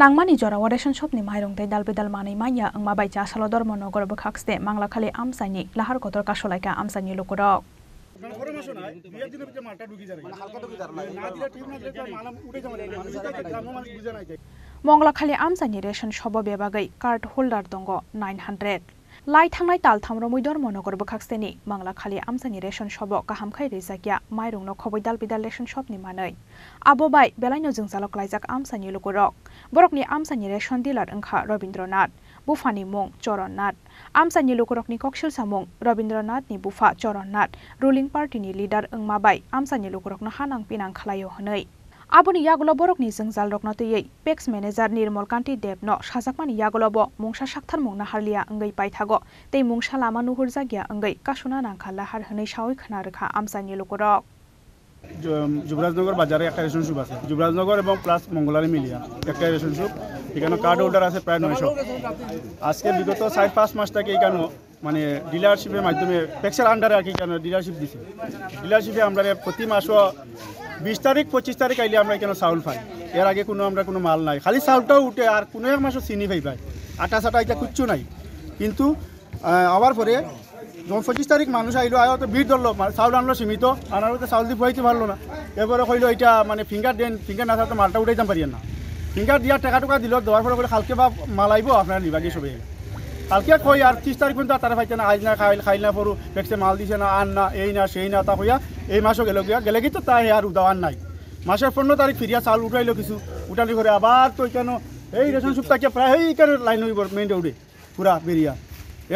নাংমানি জরা ওয়ারেশন সবনি মাইরং তাই দাল বেদাল মানে মাইয়া অংমা বাইচা সালো ধর্মনগর বখাকস্তে মাংলাখালি আমসাইনি লাহার কতর কাশলাইকা আমসাইনি লোকরক মংলাখালী আমসাইনি রেশন সব বেবাগৈ কার্ড হোল্ডার দঙ্গ নাইন হান্ড্রেড লাই থাংনাই তাল থামর মইদর মনগর বখাকসেনি মাংলা খালি আমসানি রেশন সব কাহাম খাই রেজাকিয়া মাইরং নক খবই দাল বিদাল রেশন সব নি মানই আবো বাই বেলাইনো জং জালক লাইজাক আমসানি লুকুরক বরকনি আমসানি রেশন ডিলার ওংখা রবীন্দ্রনাথ বুফানি মুং চরণনাথ আমসানি লুকুরকনি ককশিল সামুং রবীন্দ্রনাথনি বুফা চরণনাথ রুলিং পার্টিনি লিডার ওংমাবাই আমসানি লুকুরকনো হানাং পিনাং খালায়ো হনৈ আবনি ইয়াগুলো বরক নি জংজাল রক তৈয়ই ইয়ে। পেক্স ম্যানেজার নির্মল কান্তি দেবন সাজাকমান ইয়াগুলো ব মূসা সাকথার মুংনা হারলিয়া পাই থাকো তেই মূসা লামা নুহুর জাগিয়া অঙ্গই কাসুনা নাংখা লাহার হনই সাউই খানা রেখা আমসাইনি লোকরক যুবরাজনগর বাজারে একটা রেশন শপ আছে যুবরাজনগর এবং প্লাস মঙ্গলারি মিলিয়া একটা রেশন শপ এখানে কার্ড অর্ডার আছে প্রায় নয়শো আজকে বিগত চার পাঁচ মাস থেকে এখানে মানে ডিলারশিপের মাধ্যমে পেক্সার আন্ডারে আর কি ডিলারশিপ দিছে ডিলারশিপে আমরা প্রতি মাসও বিশ তারিখ পঁচিশ তারিখ আইলে আমরা এখানে চাউল পাই এর আগে কোনো আমরা কোনো মাল নাই খালি চাউলটাও উঠে আর কোনো এক মাসও চিনি পাই পাই আটা চাটা এটা কুচ্ছু নাই কিন্তু আবার পরে যখন পঁচিশ তারিখ মানুষ আইলো আয় তো ভিড় ধরলো চাউল আনলো সীমিত আনার তো চাউল দিয়ে বইতে পারলো না এরপরে কইলো এটা মানে ফিঙ্গার দেন ফিঙ্গার না থাকলে মালটা উঠাইতাম পারিয়েন না ফিঙ্গার দিয়ে টাকা টাকা দিল দেওয়ার পরে খালকে বা মাল আইব আপনারা নিবাগে সবাই কালকে কই আর ত্রিশ তারিখ পর্যন্ত তারা ভাইতে না আজ না খাইল খাইল না পড়ু ভেকসে মাল দিছে না আন না এই না সেই না তা কইয়া এই মাসও গেল গিয়া গেলে কিন্তু তাই আর উদাহরণ নাই মাসের পনেরো তারিখ ফিরিয়া চাল উঠাইল কিছু উঠালি করে আবার তো কেন এই রেশন সুপটাকে প্রায় কেন লাইন হইব মেইন রোডে পুরা বেরিয়া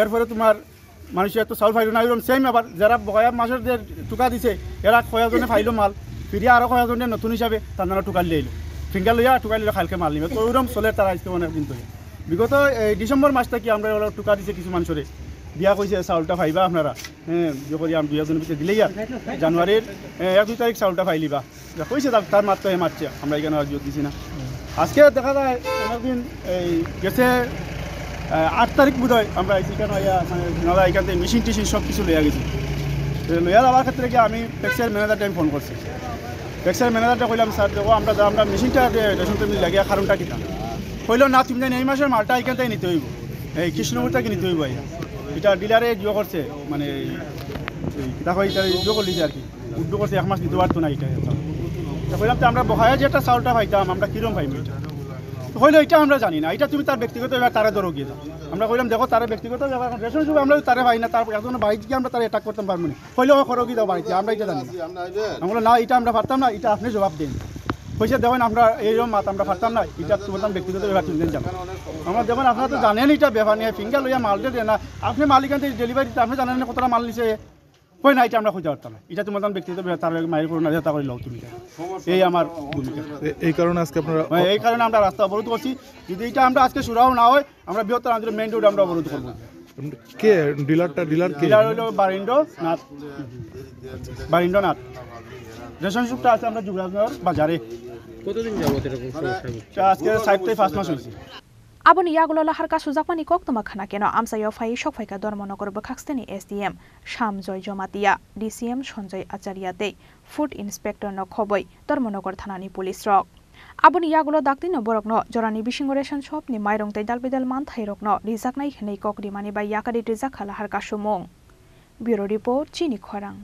এরপরে তোমার মানুষের তো চাউল ফাইল না ওইরকম সেম আবার যারা বয়া মাসের যে টুকা দিছে এরা কয়াজনে ফাইলো মাল ফিরিয়া আরও কয়াজনে নতুন হিসাবে তার নানা টুকাল লিয়ে ফিঙ্গার লইয়া টুকাল লইয়া খালকে মাল নিবে তো ওইরকম চলে তারা আসতে অনেক দিন ধরে বিগত এই ডিসেম্বর মাস থেকে আমরা অল্প টুকা দিছে কিছু মানুষের দিয়া কইছে চাউলটা ফাইবা আপনারা হ্যাঁ আমি দুই একজন পিছিয়ে দিলেই জানুয়ারির এক দুই তারিখ চাউলটা ফাইলিবা কইছে তার মাত্র হে মারছে আমরা এখানে যোগ দিছি না আজকে দেখা যায় দিন এই গেছে আট তারিখ বোধ হয় আমরা এখানে এখান থেকে মেশিন টেশিন সব কিছু লইয়া গেছি লইয়া যাওয়ার ক্ষেত্রে কি আমি ট্যাক্সের ম্যানেজারটা আমি ফোন করছি ট্যাক্সের ম্যানেজারটা কইলাম স্যার দেখো আমরা আমরা মেশিনটা রেশন টেবিল লাগিয়ে কারণটা কিনা হইলো না তুমি এই মাসের মালটা এখান থেকে নিতে হইব এই কৃষ্ণপুর থেকে নিতে হইব এটা ডিলারে ইয়ে করছে মানে দেখো এটা ইয়ে করলিছে আর কি উদ্যোগ করছে এক মাস নিতে পারতো না এটা বললাম তো আমরা যে যেটা চাউলটা পাইতাম আমরা কিরম পাইব এটা হইলো এটা আমরা জানি না এটা তুমি তার ব্যক্তিগত এবার তারা ধরো গিয়ে যাও আমরা কইলাম দেখো তারা ব্যক্তিগত রেশন হিসেবে আমরা তারা পাই না তারপর এখন বাড়িতে গিয়ে আমরা তারা অ্যাটাক করতাম পারবো না হইলেও খরগি দাও বাড়িতে আমরা এটা জানি না আমরা না এটা আমরা পারতাম না এটা আপনি জবাব দিন পয়সা দেবেন আমরা এইরকম মাত আমরা ফারতাম না এটা বলতাম ব্যক্তিগত ব্যাপার কিনতেন জানো আমরা দেবেন আপনারা তো জানেন এটা ব্যাপার নিয়ে ফিঙ্গার লইয়া মালটা দেয় না আপনি মালিকান ডেলিভারি দিতে আপনি জানেন কতটা মাল নিছে কই না এটা আমরা খুঁজে পারতাম না এটা তোমার ব্যক্তিগত তার মায়ের করোনা তা করে লোক তুমি এই আমার ভূমিকা এই কারণে আজকে আপনারা এই কারণে আমরা রাস্তা অবরোধ করছি যদি এটা আমরা আজকে সুরাও না হয় আমরা বৃহত্তর আন্দোলন মেন রোড আমরা অবরোধ করবো কে ডিলারটা ডিলার কে ডিলার হলো বারিন্দ নাথ বারিন্দ নাথ রেশনশিপটা আছে আমরা যুবরাজনগর বাজারে কতদিন যাবত এরকম মানে সমস্যা আচ্ছা, আজকে সাইড থেকে ফার্স্ট মাস হয়েছে আবনি কক তোমা খানা কেন এসডিএম শামজয় Jamatia DCM Sanjay Acharya food inspector ন ধর্মনগর থানানি পুলিশ রক aboni yagulo dakti no borokno jorani bisingoration shop ni mairong tei dal bidal man thai rokno rizak nai henei kokri mani bai yakari rizak khala har ka sumong bureau report chini khorang